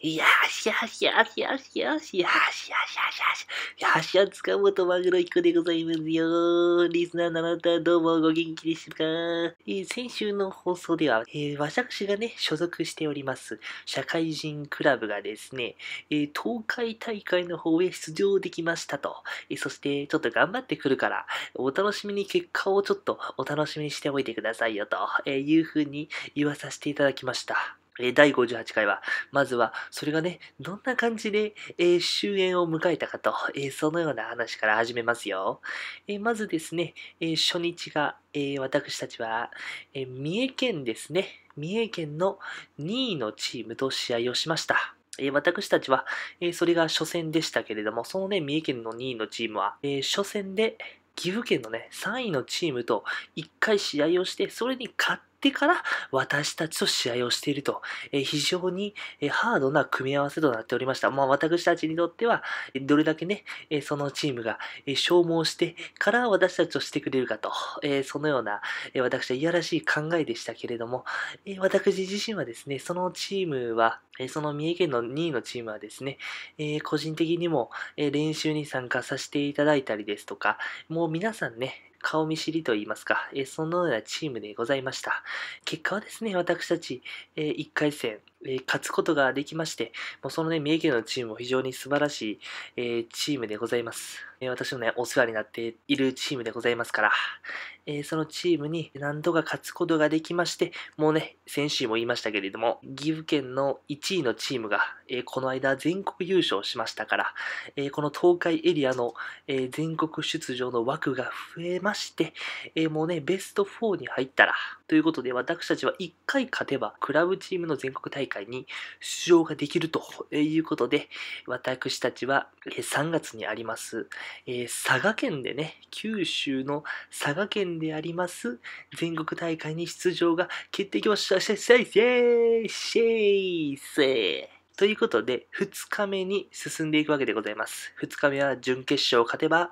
よしよしよしよしよしよしよしよしよしよしつかもとマグロ彦でございますよ。リスナーのあなたどうもご元気でしたか、えー、先週の放送では、えー、私がね、所属しております社会人クラブがですね、えー、東海大会の方へ出場できましたと、えそしてちょっと頑張ってくるから、お楽しみに結果をちょっとお楽しみにしておいてくださいよと、えいうふうに言わさせていただきました。第58回は、まずは、それがね、どんな感じで、えー、終焉を迎えたかと、えー、そのような話から始めますよ。えー、まずですね、え初日が、え私たちは、え三重県ですね、三重県の2位のチームと試合をしました。え私たちは、えそれが初戦でしたけれども、そのね、三重県の2位のチームは、え初戦で、岐阜県のね、3位のチームと1回試合をして、それに勝っってから私たちと試合をしていると、え非常に、えハードな組み合わせとなっておりました。まあ、私たちにとっては、どれだけね、えそのチームが、え消耗してから私たちをしてくれるかと、えそのような、え私はいやらしい考えでしたけれども、え私自身はですね、そのチームは、えその三重県の2位のチームはですね、え個人的にも、え練習に参加させていただいたりですとか、もう皆さんね、顔見知りと言いますか、えそのようなチームでございました。結果はですね、私たち、え1回戦、え勝つことができまして、もうそのね、三重県のチームも非常に素晴らしい、えチームでございます。え私もね、お世話になっているチームでございますから、えそのチームに何度か勝つことができまして、もうね、先週も言いましたけれども、岐阜県の1位のチームが、えこの間全国優勝しましたから、えこの東海エリアの、え全国出場の枠が増えままして、えー、もうね、ベスト4に入ったら、ということで私たちは1回勝てば、クラブチームの全国大会に出場ができるということで、私たちは3月にあります、えー、佐賀県でね、九州の佐賀県であります、全国大会に出場が決定きました。シェイシェイシェイシェイということで、2日目に進んでいくわけでございます。2日目は準決勝を勝てば、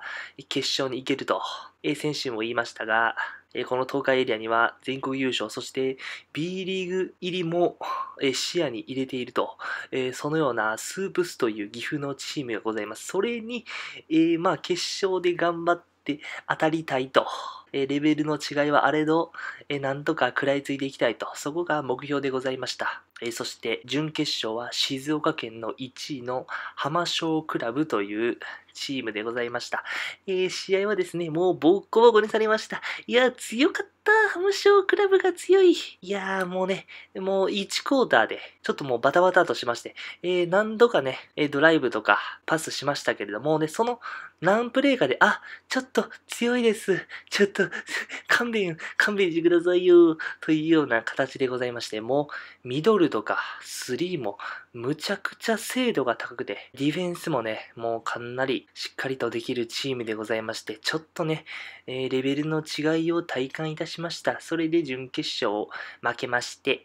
決勝に行けると、え先週も言いましたが、えこの東海エリアには全国優勝、そして B リーグ入りも、え視野に入れていると、えそのようなスープスという岐阜のチームがございます。それに、えまあ決勝で頑張って当たりたいとえレベルの違いはあれど、えなんとか食らいついていきたいと、そこが目標でございました。えそして、準決勝は静岡県の1位の浜小クラブというチームでございました。えー、試合はですね、もうボッコボコにされました。いや、強かった。ハムショークラブが強い。いやー、もうね、もう1クォーターで、ちょっともうバタバタとしまして、えー、何度かね、ドライブとかパスしましたけれどもね、その何プレイかで、あ、ちょっと強いです。ちょっとと、勘弁、勘弁してくださいよ、というような形でございまして、もう、ミドルとか、スリーも、むちゃくちゃ精度が高くて、ディフェンスもね、もうかなりしっかりとできるチームでございまして、ちょっとね、えー、レベルの違いを体感いたしました。それで準決勝を負けまして、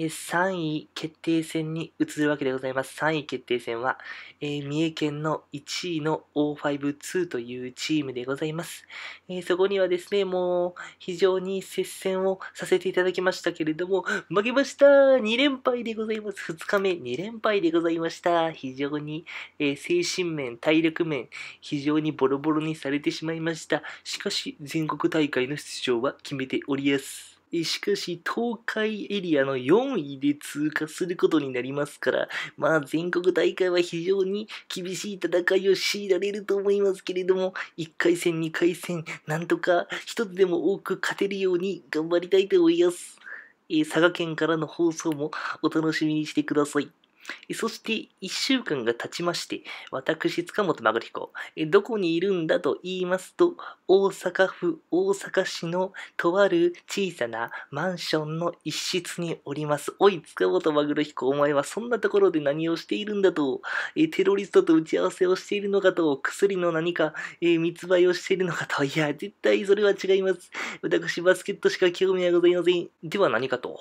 えー、3位決定戦に移るわけでございます。3位決定戦は、えー、三重県の1位の O52 というチームでございます。えそこにはですね、もう非常に接戦をさせていただきましたけれども、負けました !2 連敗でございます。2日目2連連敗でございました。非常に、えー、精神面、体力面、非常にボロボロにされてしまいました。しかし、全国大会の出場は決めておりやす。しかし、東海エリアの4位で通過することになりますから、まあ、全国大会は非常に厳しい戦いを強いられると思いますけれども、1回戦、2回戦、なんとか1つでも多く勝てるように頑張りたいと思います。えー、佐賀県からの放送もお楽しみにしてください。そして一週間が経ちまして、私、塚本まぐりこ、どこにいるんだと言いますと、大阪府大阪市のとある小さなマンションの一室におります。おい、塚本まぐろ彦、お前はそんなところで何をしているんだと、えテロリストと打ち合わせをしているのかと、薬の何か、え密売をしているのかと、いや、絶対それは違います。私、バスケットしか興味はございません。では何かと。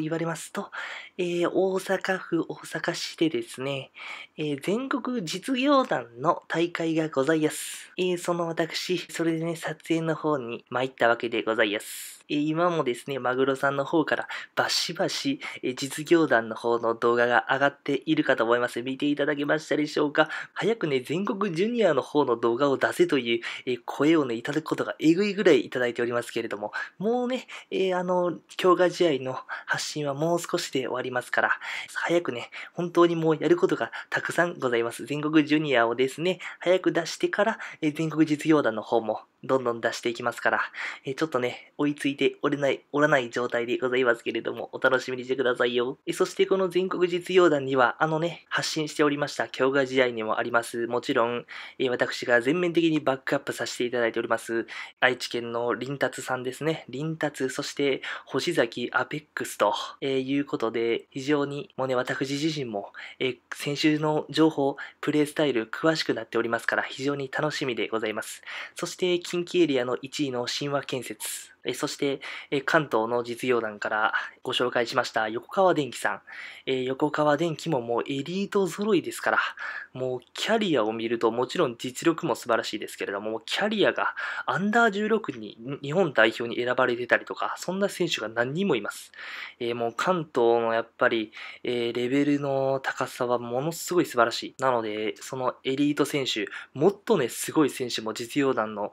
言われますと、えー、大阪府大阪市でですね、えー、全国実業団の大会がございます。えー、その私、それでね、撮影の方に参ったわけでございます。今もですね、マグロさんの方からバシバシ実業団の方の動画が上がっているかと思います。見ていただけましたでしょうか早くね、全国ジュニアの方の動画を出せという声をね、いただくことがえぐいぐらいいただいておりますけれども、もうね、えー、あの、強化試合の発信はもう少しで終わりますから、早くね、本当にもうやることがたくさんございます。全国ジュニアをですね、早く出してから、全国実業団の方もどんどん出していきますから、ちょっとね、追いついてておれない、おらない状態でございますけれども、お楽しみにしてくださいよ。えそしてこの全国実業団には、あのね、発信しておりました、強化試合にもあります。もちろん、え私が全面的にバックアップさせていただいております、愛知県の林達さんですね。林達、そして星崎アペックスと、えいうことで、非常にもうね、私自身も、え先週の情報、プレイスタイル詳しくなっておりますから、非常に楽しみでございます。そして、近畿エリアの1位の神話建設。えそして、え関東の実業団からご紹介しました横川電機さん、え横川電機ももうエリート揃いですから、もうキャリアを見るともちろん実力も素晴らしいですけれども、キャリアがアンダー16に日本代表に選ばれてたりとか、そんな選手が何人もいます。えもう関東のやっぱり、えレベルの高さはものすごい素晴らしい。なので、そのエリート選手、もっとね、すごい選手も実業団の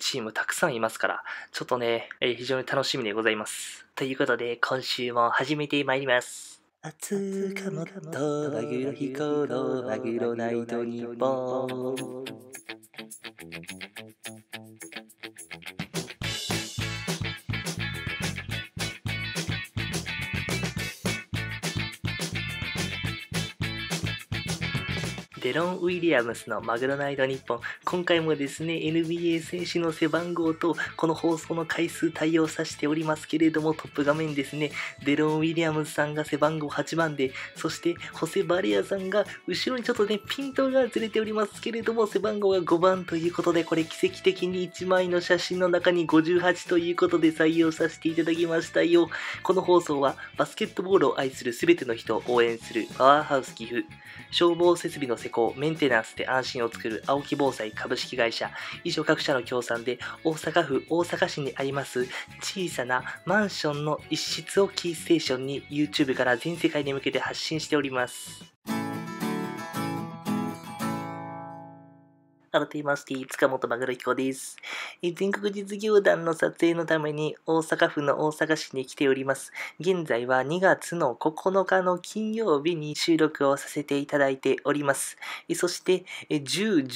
チームたくさんいますから、ちょっとね、えー、非常に楽しみでございます。ということで、今週も始めてまいります。熱かもっとマグロ飛行のマグロナイトデロン・ウィリアムスのマグロナイト日本。今回もですね、NBA 選手の背番号と、この放送の回数対応させておりますけれども、トップ画面ですね、デロン・ウィリアムスさんが背番号8番で、そしてホセ・バレアさんが、後ろにちょっとね、ピントがずれておりますけれども、背番号が5番ということで、これ奇跡的に1枚の写真の中に58ということで採用させていただきましたよ。この放送は、バスケットボールを愛する全ての人を応援するパワーハウス寄付、消防設備の施工、メンテナンスで安心を作る青木防災株式会社、以上各社の協賛で大阪府大阪市にあります小さなマンションの一室をキーステーションに YouTube から全世界に向けて発信しております。改めまして、塚本マグロ彦です。全国実業団の撮影のために大阪府の大阪市に来ております。現在は2月の9日の金曜日に収録をさせていただいております。そして、10、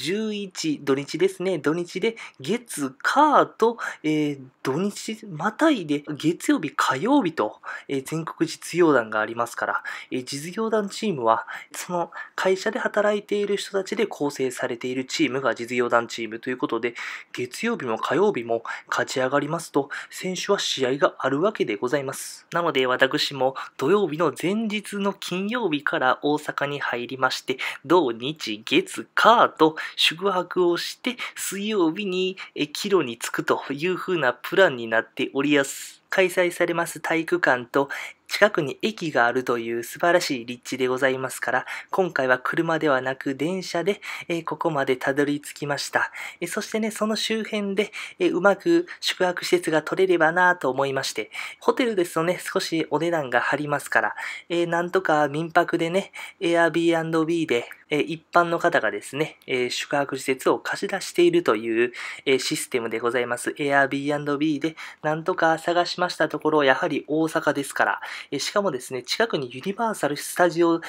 11、土日ですね。土日で月、火と、えー、土日、またいで月曜日、火曜日と、えー、全国実業団がありますから、えー、実業団チームは、その会社で働いている人たちで構成されているチームがが実業団チームということで、月曜日も火曜日も勝ち上がりますと、選手は試合があるわけでございます。なので私も土曜日の前日の金曜日から大阪に入りまして、土日月火と宿泊をして、水曜日に帰路に着くという風なプランになっております。開催されます体育館と近くに駅があるという素晴らしい立地でございますから、今回は車ではなく電車で、えここまでたどり着きました。えそしてね、その周辺で、えうまく宿泊施設が取れればなと思いまして、ホテルですとね、少しお値段が張りますから、えなんとか民泊でね、Airbnb でえ一般の方がですね、え宿泊施設を貸し出しているという、えシステムでございます。Airbnb でなんとか探しましたところ、やはり大阪ですから、えしかもですね、近くにユニバーサル・スタジオ・ス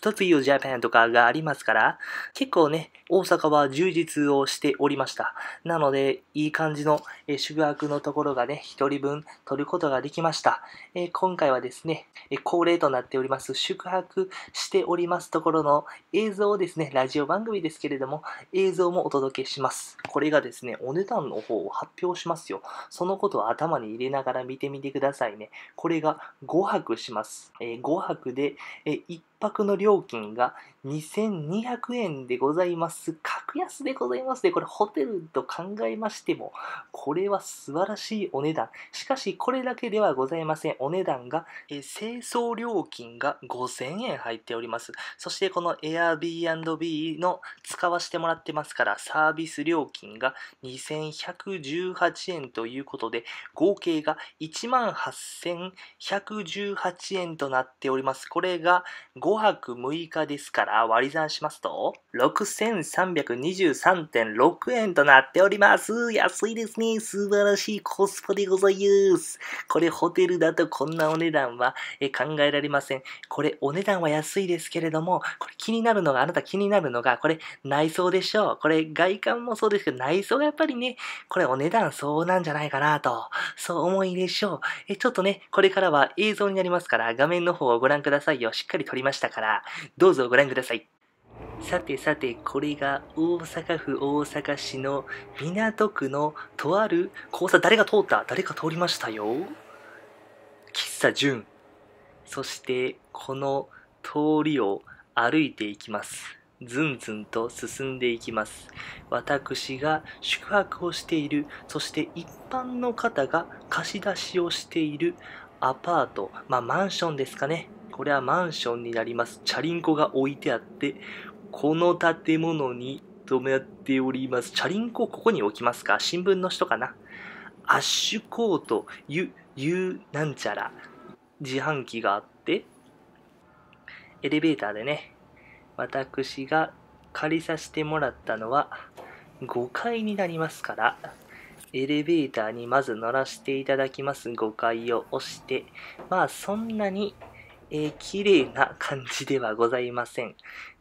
タジオ・ジャパンとかがありますから、結構ね、大阪は充実をしておりました。なので、いい感じの、え宿泊のところがね、一人分取ることができました。え今回はですね、え恒例となっております、宿泊しておりますところの、映像をですね、ラジオ番組ですけれども、映像もお届けします。これがですね、お値段の方を発表しますよ。そのことを頭に入れながら見てみてくださいね。これが5泊します。えー、5泊で、えー、1泊の料金が2200円でございます。格安でございますね。これホテルと考えましても、これは素晴らしいお値段。しかし、これだけではございません。お値段が、えー、清掃料金が5000円入っております。そして、このエア Airbnb の使わせてもらってますから、サービス料金が2118円ということで、合計が18,118円となっております。これが5泊6日ですから割り算しますと、6323.6円となっております。安いですね。素晴らしいコスパでございます。これホテルだとこんなお値段は考えられません。これお値段は安いですけれども、これ気になるるのが、あなた気になるのが、これ内装でしょう。これ外観もそうですけど、内装がやっぱりね、これお値段そうなんじゃないかなと、そう思いでしょう。え、ちょっとね、これからは映像になりますから、画面の方をご覧くださいよ。しっかり撮りましたから、どうぞご覧ください。さてさて、これが大阪府大阪市の港区のとある交差、誰が通った誰か通りましたよ。喫茶純。そして、この通りを歩いていきます。ずんずんと進んでいきます。私が宿泊をしている、そして一般の方が貸し出しをしているアパート、まあマンションですかね。これはマンションになります。チャリンコが置いてあって、この建物に止めております。チャリンコここに置きますか新聞の人かなアッシュコート、ゆ、ゆ、なんちゃら、自販機があっエレベーターでね、私が借りさせてもらったのは5階になりますから、エレベーターにまず乗らせていただきます5階を押して、まあそんなに、え綺麗な感じではございません。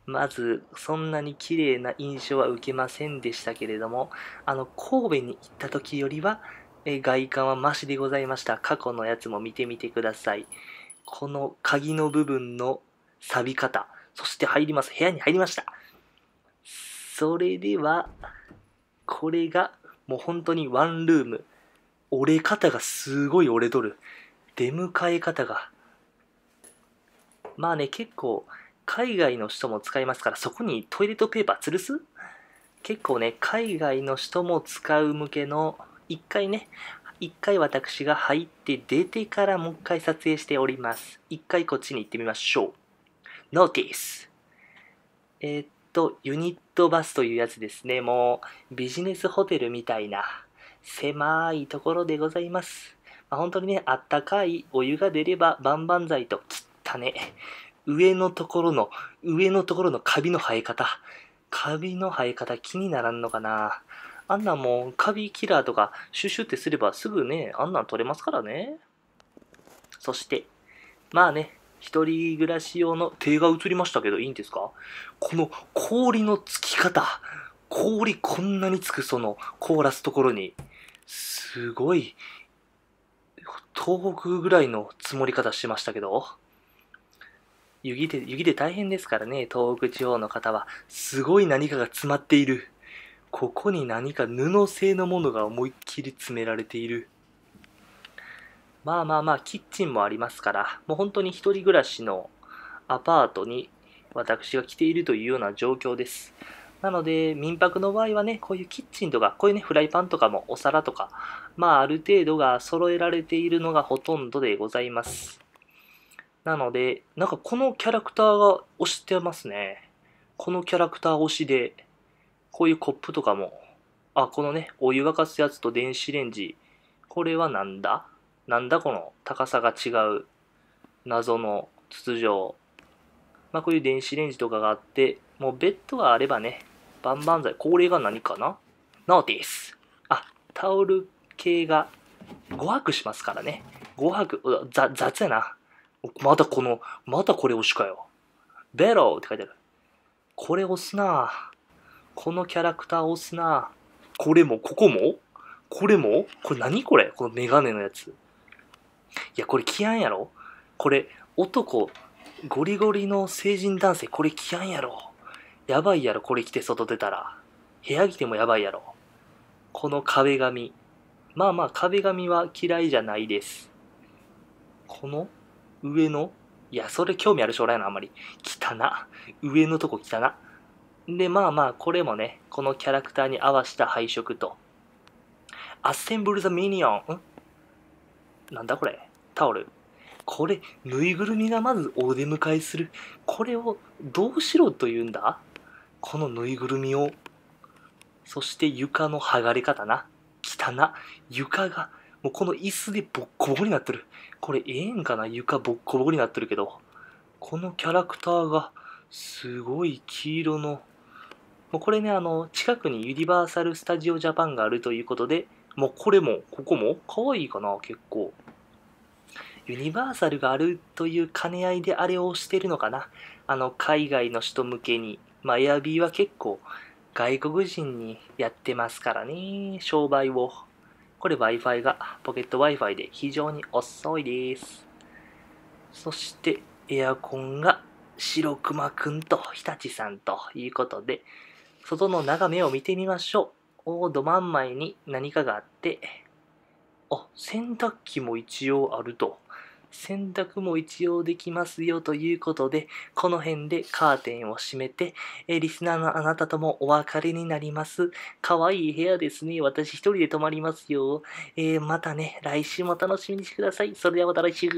まず、そんなに綺麗な印象は受けませんでしたけれども、あの、神戸に行った時よりは、え外観はマシでございました。過去のやつも見てみてください。この鍵の部分の錆び方、そして入ります。部屋に入りました。それでは、これが、もう本当にワンルーム。折れ方がすごい折れとる。出迎え方が。まあね、結構、海外の人も使いますから、そこにトイレットペーパー吊るす結構ね、海外の人も使う向けの、一回ね、一回私が入って出てからもう一回撮影しております。一回こっちに行ってみましょう。Notice。えっと、ユニットバスというやつですね。もう、ビジネスホテルみたいな、狭いところでございます。まあ、本当にね、あったかいお湯が出れば万々歳と、切ったね。上のところの、上のところのカビの生え方。カビの生え方気にならんのかなあんなんもうカビキラーとかシュシュってすればすぐね、あんなん取れますからね。そして、まあね、一人暮らし用の手が映りましたけどいいんですかこの氷のつき方。氷こんなにつくその凍らすところに。すごい、東北ぐらいの積もり方してましたけど。雪で、雪で大変ですからね、東北地方の方は。すごい何かが詰まっている。ここに何か布製のものが思いっきり詰められている。まあまあまあ、キッチンもありますから、もう本当に一人暮らしのアパートに私が来ているというような状況です。なので、民泊の場合はね、こういうキッチンとか、こういうね、フライパンとかもお皿とか、まあある程度が揃えられているのがほとんどでございます。なので、なんかこのキャラクターが推してますね。このキャラクター推しで、こういうコップとかも、あ、このね、お湯沸かすやつと電子レンジ、これはなんだなんだこの高さが違う謎の筒状。まあこういう電子レンジとかがあって、もうベッドがあればね、万々歳。これが何かなノーティス。あ、タオル系が5泊しますからね。5泊、ざ雑やな。またこの、またこれ押しかよ。ベローって書いてある。これ押すなこのキャラクター押すなこれも、ここもこれもこれ何これこのメガネのやつ。いや、これキアンやろこれ、男、ゴリゴリの成人男性、これキアンやろやばいやろ、これ着て外出たら。部屋着てもやばいやろ。この壁紙。まあまあ、壁紙は嫌いじゃないです。この上のいや、それ興味ある将来のあんまり。汚な。上のとこ汚な。で、まあまあ、これもね、このキャラクターに合わせた配色と。アッセンブル・ザ・ミニオン。んなんだこれタオル。これ、ぬいぐるみがまずお出迎えする。これをどうしろと言うんだこのぬいぐるみを。そして床の剥がれ方な。汚。床が、もうこの椅子でボッコボコになってる。これええんかな床ボッコボコになってるけど。このキャラクターが、すごい黄色の。もうこれね、あの、近くにユニバーサル・スタジオ・ジャパンがあるということで、まあ、これも、ここも、可愛いかな、結構。ユニバーサルがあるという兼ね合いであれをしてるのかな。あの、海外の人向けに。まあ、エアビーは結構、外国人にやってますからね、商売を。これ Wi-Fi が、ポケット Wi-Fi で非常に遅いです。そして、エアコンが白熊くんと日立さんということで、外の眺めを見てみましょう。おど真ん前に何かがあって、あ、洗濯機も一応あると。洗濯も一応できますよということで、この辺でカーテンを閉めて、えリスナーのあなたともお別れになります。可愛い部屋ですね。私一人で泊まりますよ。えー、またね、来週も楽しみにしてください。それではまた来週。